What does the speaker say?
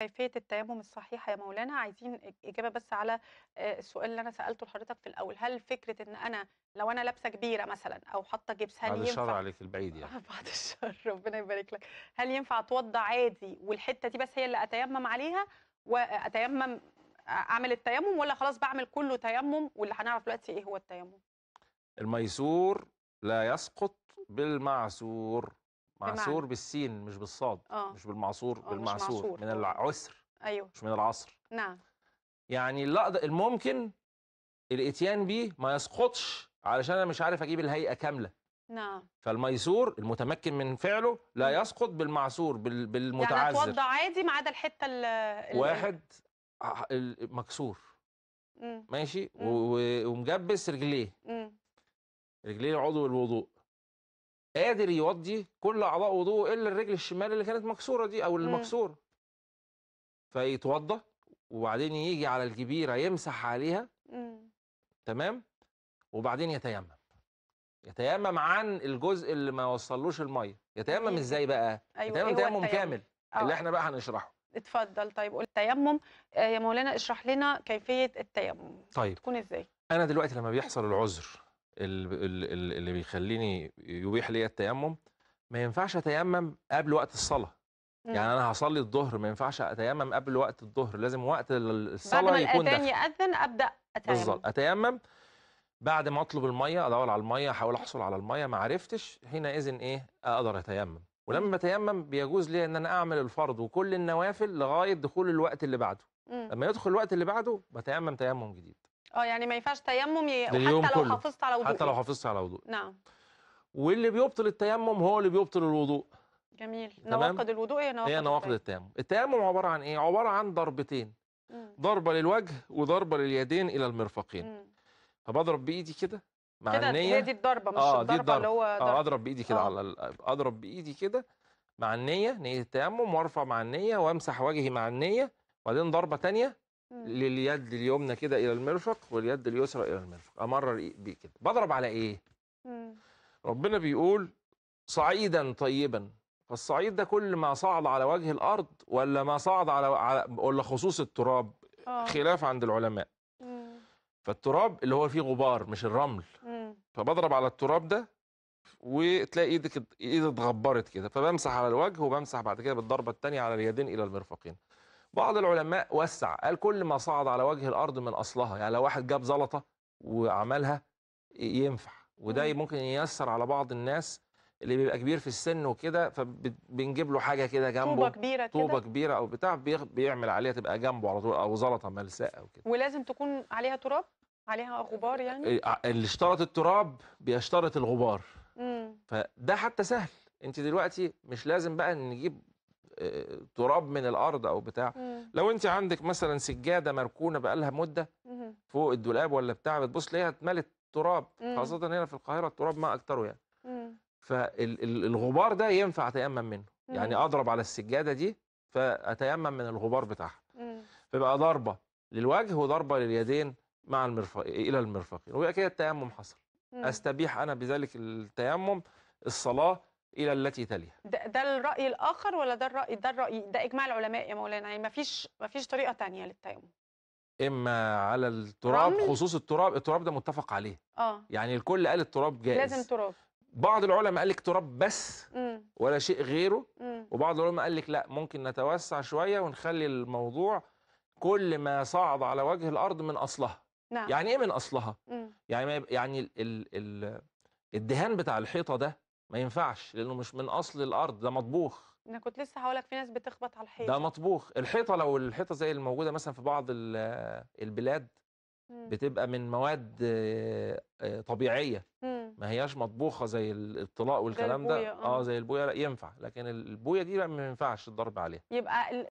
كيفية التيمم الصحيحة يا مولانا عايزين إجابة بس على السؤال اللي أنا سألته لحضرتك في الأول هل فكرة إن أنا لو أنا لابسة كبيرة مثلا أو حاطة جبس هل ينفع الشر عليك البعيد يعني بعد الشر ربنا يبارك لك هل ينفع أتوضى عادي والحتة دي بس هي اللي أتيمم عليها وأتيمم أعمل التيمم ولا خلاص بعمل كله تيمم واللي هنعرف دلوقتي إيه هو التيمم الميسور لا يسقط بالمعسور معسور بمعنى. بالسين مش بالصاد آه. مش بالمعصور أوه. بالمعسور مش من العسر ايوه مش من العصر نعم يعني لا الممكن الاتيان بيه ما يسقطش علشان انا مش عارف اجيب الهيئه كامله نعم فالميسور المتمكن من فعله لا يسقط بالمعسور بال بالمتعذر يعني اتوضى عادي ما عدا الحته ال واحد مكسور مم. ماشي مم. ومجبس رجليه رجليه عضو الوضوء قادر يوضي كل اعضاء وضوءه الا الرجل الشمال اللي كانت مكسوره دي او المكسوره فيتوضى وبعدين يجي على الكبيره يمسح عليها مم. تمام وبعدين يتيمم يتيمم عن الجزء اللي ما وصلوش الميه يتيمم ازاي بقى أيوة يتيمم أيوة تيمم كامل أوه. اللي احنا بقى هنشرحه اتفضل طيب قول التيمم آه، يا مولانا اشرح لنا كيفيه التيمم طيب تكون ازاي انا دلوقتي لما بيحصل العذر اللي بيخليني يبيح لي التيمم ما ينفعش اتيمم قبل وقت الصلاه يعني نعم. انا هصلي الظهر ما ينفعش اتيمم قبل وقت الظهر لازم وقت الصلاه يكون ده بعد ما ياذن ابدا اتيمم بالظبط اتيمم بعد ما اطلب الميه ادور على الميه احاول احصل على الميه ما عرفتش حينئذ ايه اقدر اتيمم ولما بتيمم بيجوز لي ان انا اعمل الفرض وكل النوافل لغايه دخول الوقت اللي بعده لما يدخل الوقت اللي بعده بتيمم تيمم جديد اه يعني ما ينفعش تيمم ي... حتى لو كله. حافظت على وضوء حتى لو حافظت على وضوء نعم واللي بيبطل التيمم هو اللي بيبطل الوضوء جميل نواقض الوضوء هي نواقض هي نواقض التيمم التيمم عباره عن ايه عباره عن ضربتين مم. ضربه للوجه وضربه لليدين الى المرفقين مم. فبضرب بايدي كده مع كده النيه هي دي الضربه مش آه الضربه اللي هو آه، ضرب. اه اضرب بايدي كده آه. على اضرب بايدي كده مع النيه نيه التيمم وارفع مع النيه وامسح وجهي مع النيه وبعدين ضربه ثانيه لليد اليمنى كده الى المرفق واليد اليسرى الى المرفق امرر بيه كده بضرب على ايه ربنا بيقول صعيدا طيبا فالصعيد ده كل ما صعد على وجه الارض ولا ما صعد على ولا خصوص التراب آه. خلاف عند العلماء فالتراب اللي هو فيه غبار مش الرمل فبضرب على التراب ده وتلاقي ايدك ايدك اتغبرت كده فبمسح على الوجه وبمسح بعد كده بالضربه الثانيه على اليدين الى المرفقين بعض العلماء وسع قال كل ما صعد على وجه الارض من اصلها يعني لو واحد جاب زلطه وعملها ينفع وده ممكن ييسر على بعض الناس اللي بيبقى كبير في السن وكده فبنجيب له حاجه كده جنبه طوبه كبيره كده طوبه كبيره او بتاع بيعمل عليها تبقى جنبه على طول او زلطه ملساء او كده ولازم تكون عليها تراب عليها غبار يعني إيه، اللي اشترط التراب بيشترط الغبار مم. فده حتى سهل انت دلوقتي مش لازم بقى نجيب تراب من الارض او بتاع مم. لو انت عندك مثلا سجاده مركونه بقالها مده مم. فوق الدولاب ولا بتاع بتبص ليها اتملت تراب خاصه هنا في القاهره التراب ما اكتره يعني فالغبار ده ينفع اتيمم منه مم. يعني اضرب على السجاده دي فاتيمم من الغبار بتاعها فيبقى ضربه للوجه وضربه لليدين مع المرفق الى المرفقين ويبقى كده التيمم حصل استبيح انا بذلك التيمم الصلاه الى التي تليها ده, ده الراي الاخر ولا ده الراي ده الراي ده اجماع العلماء يا مولانا يعني ما فيش ما فيش طريقه ثانيه للتيمم اما على التراب رمل. خصوص التراب التراب ده متفق عليه اه يعني الكل قال التراب جائز لازم تراب بعض العلماء قال لك تراب بس مم. ولا شيء غيره مم. وبعض العلماء قال لك لا ممكن نتوسع شويه ونخلي الموضوع كل ما صعد على وجه الارض من اصلها نعم. يعني ايه من اصلها مم. يعني يعني ال ال ال الدهان بتاع الحيطه ده ما ينفعش لانه مش من اصل الارض ده مطبوخ انا كنت لسه هقولك في ناس بتخبط على الحيطه ده مطبوخ الحيطه لو الحيطه زي الموجوده مثلا في بعض البلاد مم. بتبقى من مواد آه، آه، طبيعيه مم. ما هياش مطبوخه زي الطلاء والكلام ده آه. اه زي البويه لا ينفع لكن البويه دي لا ما ينفعش الضرب عليها يبقى